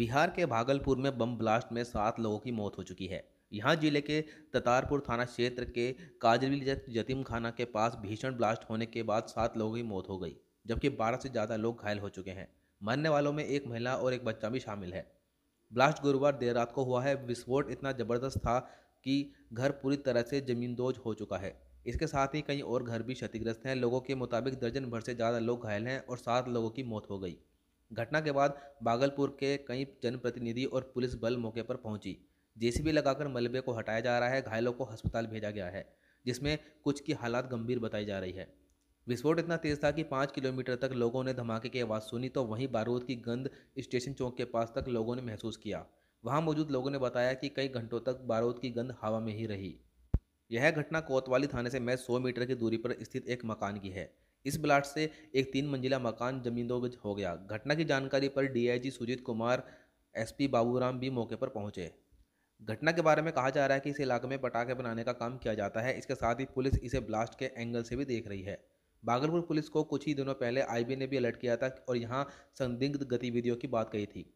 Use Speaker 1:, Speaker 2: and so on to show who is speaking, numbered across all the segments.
Speaker 1: बिहार के भागलपुर में bomb blast में सात लोगों की मौत हो चुकी है यहाँ जिले के ततारपुर थाना क्षेत्र के काजली जतिम खाना के पास भीषण ब्लास्ट होने के बाद सात लोगों की मौत हो गई जबकि बारह से ज़्यादा लोग घायल हो चुके हैं मरने वालों में एक महिला और एक बच्चा भी शामिल है ब्लास्ट गुरुवार देर रात को हुआ है विस्फोट इतना ज़बरदस्त था कि घर पूरी तरह से जमींदोज हो चुका है इसके साथ ही कई और घर भी क्षतिग्रस्त हैं लोगों के मुताबिक दर्जन भर से ज़्यादा लोग घायल हैं और सात लोगों की मौत हो गई घटना के बाद बागलपुर के कई जनप्रतिनिधि और पुलिस बल मौके पर पहुंची जेसीबी लगाकर मलबे को हटाया जा रहा है घायलों को अस्पताल भेजा गया है जिसमें कुछ की हालात गंभीर बताई जा रही है विस्फोट इतना तेज था कि पाँच किलोमीटर तक लोगों ने धमाके की आवाज़ सुनी तो वहीं बारूद की गंध स्टेशन चौक के पास तक लोगों ने महसूस किया वहां मौजूद लोगों ने बताया कि कई घंटों तक बारूद की गंध हवा में ही रही यह घटना कोतवाली थाने से मैं सौ मीटर की दूरी पर स्थित एक मकान की है इस ब्लास्ट से एक तीन मंजिला मकान जमींदोज हो गया घटना की जानकारी पर डीआईजी सुजीत कुमार एसपी बाबूराम भी मौके पर पहुंचे घटना के बारे में कहा जा रहा है कि इस इलाके में पटाखे बनाने का काम किया जाता है इसके साथ ही पुलिस इसे ब्लास्ट के एंगल से भी देख रही है भागलपुर पुलिस को कुछ ही दिनों पहले आई ने भी अलर्ट किया था और यहाँ संदिग्ध गतिविधियों की बात कही थी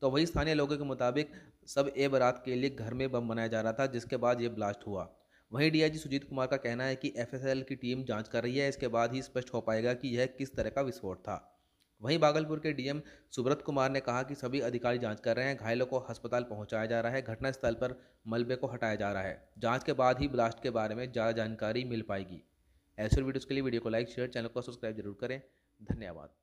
Speaker 1: तो वही स्थानीय लोगों के मुताबिक सब ए बारात के लिए घर में बम बनाया जा रहा था जिसके बाद ये ब्लास्ट हुआ वहीं डीआईजी सुजीत कुमार का कहना है कि एफएसएल की टीम जांच कर रही है इसके बाद ही स्पष्ट हो पाएगा कि यह किस तरह का विस्फोट था वहीं भागलपुर के डीएम सुब्रत कुमार ने कहा कि सभी अधिकारी जांच कर रहे हैं घायलों को अस्पताल पहुंचाया जा रहा है घटनास्थल पर मलबे को हटाया जा रहा है जांच के बाद ही ब्लास्ट के बारे में ज़्यादा जानकारी मिल पाएगी ऐसे वीडियोज़ के लिए वीडियो को लाइक शेयर चैनल को सब्सक्राइब जरूर करें धन्यवाद